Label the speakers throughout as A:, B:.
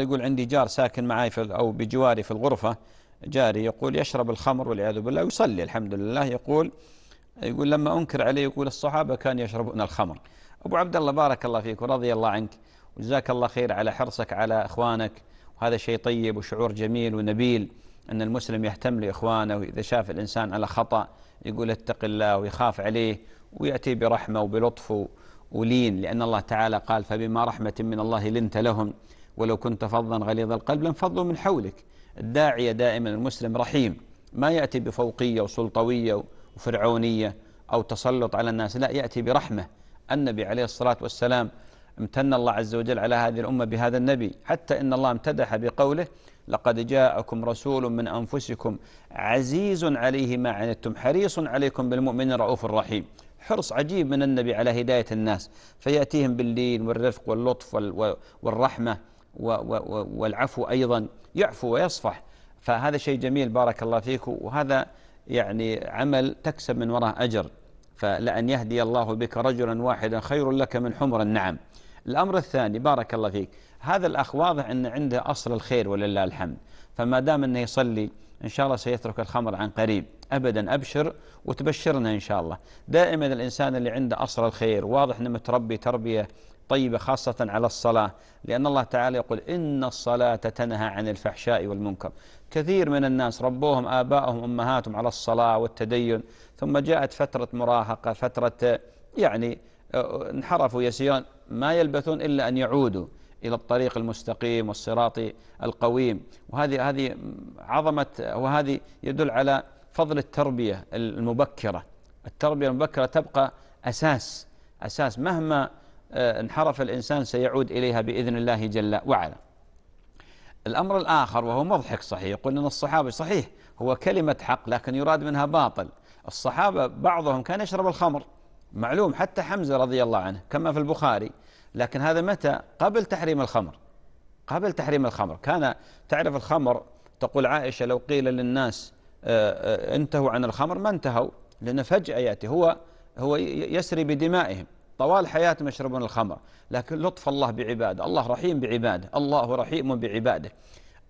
A: يقول عندي جار ساكن معي في أو بجواري في الغرفة جاري يقول يشرب الخمر والعياذ بالله ويصلي الحمد لله يقول يقول لما أنكر عليه يقول الصحابة كانوا يشربون الخمر أبو عبد الله بارك الله فيك ورضي الله عنك وجزاك الله خير على حرصك على إخوانك وهذا شيء طيب وشعور جميل ونبيل أن المسلم يهتم لإخوانه وإذا شاف الإنسان على خطأ يقول اتق الله ويخاف عليه ويأتي برحمة وبلطف ولين لأن الله تعالى قال فبما رحمة من الله لنت لهم ولو كنت فظا غليظ القلب لانفضوا من حولك الداعية دائما المسلم رحيم ما يأتي بفوقية وسلطوية وفرعونية أو تسلط على الناس لا يأتي برحمة النبي عليه الصلاة والسلام امتن الله عز وجل على هذه الأمة بهذا النبي حتى إن الله امتدح بقوله لقد جاءكم رسول من أنفسكم عزيز عليه ما عنتم حريص عليكم بالمؤمنين رؤوف رحيم حرص عجيب من النبي على هداية الناس فيأتيهم باللين والرفق واللطف والرحمة والعفو أيضا يعفو ويصفح فهذا شيء جميل بارك الله فيك وهذا يعني عمل تكسب من وراء أجر فلأن يهدي الله بك رجلا واحدا خير لك من حمر النعم الأمر الثاني بارك الله فيك هذا الأخ واضح أن عنده أصل الخير ولله الحمد فما دام أنه يصلي إن شاء الله سيترك الخمر عن قريب أبدا أبشر وتبشرنا إن شاء الله دائما الإنسان اللي عنده أصل الخير واضح أنه متربي تربية طيبة خاصة على الصلاة لأن الله تعالى يقول إن الصلاة تنهى عن الفحشاء والمنكر كثير من الناس ربوهم آباءهم أمهاتهم على الصلاة والتدين ثم جاءت فترة مراهقة فترة يعني آه، انحرفوا يسيرون ما يلبثون إلا أن يعودوا إلى الطريق المستقيم والصراط القويم وهذه هذه عظمة وهذه يدل على فضل التربية المبكرة التربية المبكرة تبقى أساس أساس مهما آه، انحرف الإنسان سيعود إليها بإذن الله جل وعلا الأمر الآخر وهو مضحك صحيح يقول أن الصحابة صحيح هو كلمة حق لكن يراد منها باطل الصحابة بعضهم كان يشرب الخمر معلوم حتى حمزة رضي الله عنه كما في البخاري لكن هذا متى قبل تحريم الخمر قبل تحريم الخمر كان تعرف الخمر تقول عائشة لو قيل للناس آه، آه، انتهوا عن الخمر ما انتهوا لأنه فجأة يأتي هو هو يسري بدمائهم طوال حياتهم يشربون الخمر لكن لطف الله بعباده الله رحيم بعباده الله رحيم بعباده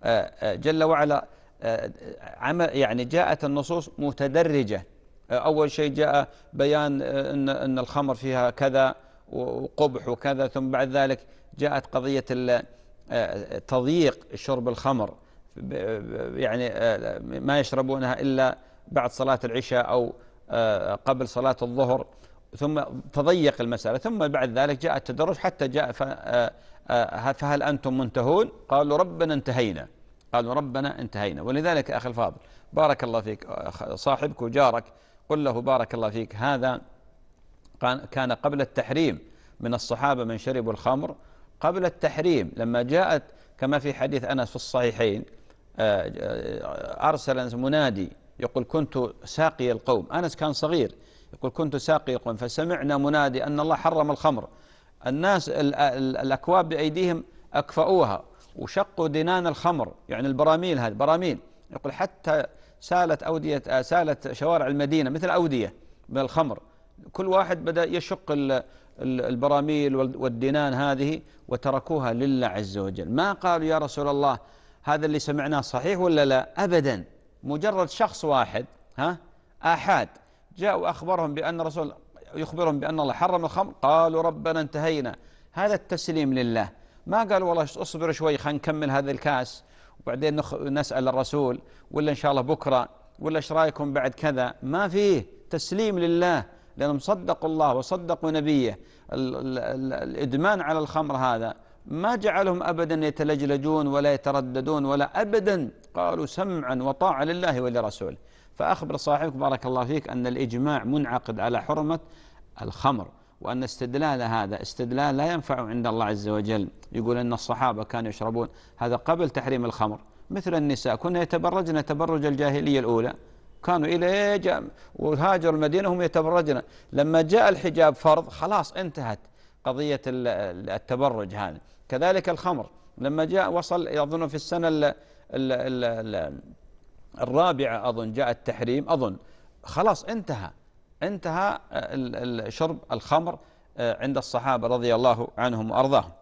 A: آه، آه، جل وعلا آه، عمل يعني جاءت النصوص متدرجة أول شيء جاء بيان أن, أن الخمر فيها كذا وقبح وكذا ثم بعد ذلك جاءت قضية تضييق شرب الخمر يعني ما يشربونها إلا بعد صلاة العشاء أو قبل صلاة الظهر ثم تضيق المسألة ثم بعد ذلك جاء التدرج حتى جاء آه، آه، فهل أنتم منتهون قالوا ربنا انتهينا قالوا ربنا انتهينا ولذلك أخي الفاضل بارك الله فيك آه، صاحبك وجارك قل له بارك الله فيك هذا كان قبل التحريم من الصحابة من شربوا الخمر قبل التحريم لما جاءت كما في حديث أنس في الصحيحين أرسل منادي يقول كنت ساقي القوم أنس كان صغير يقول كنت ساقيا فسمعنا منادي أن الله حرم الخمر الناس الأكواب بأيديهم أكفأوها وشقوا دنان الخمر يعني البراميل هذه براميل يقول حتى سالت أودية سالت شوارع المدينة مثل أودية من الخمر كل واحد بدأ يشق البراميل والدنان هذه وتركوها لله عز وجل ما قالوا يا رسول الله هذا اللي سمعناه صحيح ولا لا أبدا مجرد شخص واحد ها آحاد جاءوا أخبرهم بأن رسول يخبرهم بأن الله حرم الخمر قالوا ربنا انتهينا هذا التسليم لله ما قال والله اصبر شوي خلينا نكمل هذا الكاس وبعدين نخ... نسأل الرسول ولا إن شاء الله بكرة ولا ايش رايكم بعد كذا ما فيه تسليم لله لأنهم صدقوا الله وصدقوا نبيه ال... ال... ال... الإدمان على الخمر هذا ما جعلهم أبدا يتلجلجون ولا يترددون ولا أبدا قالوا سمعا وطاعة لله ولرسوله فأخبر صاحبك بارك الله فيك أن الإجماع منعقد على حرمة الخمر وأن استدلال هذا استدلال لا ينفع عند الله عز وجل يقول أن الصحابة كانوا يشربون هذا قبل تحريم الخمر مثل النساء كنا يتبرجن تبرج الجاهلية الأولى كانوا إلى جاء وهاجروا المدينة هم يتبرجن لما جاء الحجاب فرض خلاص انتهت قضية التبرج هذا كذلك الخمر لما جاء وصل يظن في السنة الرابعة أظن جاء التحريم أظن خلاص انتهى انتهى آه، شرب الخمر آه، عند الصحابة رضي الله عنهم وأرضاهم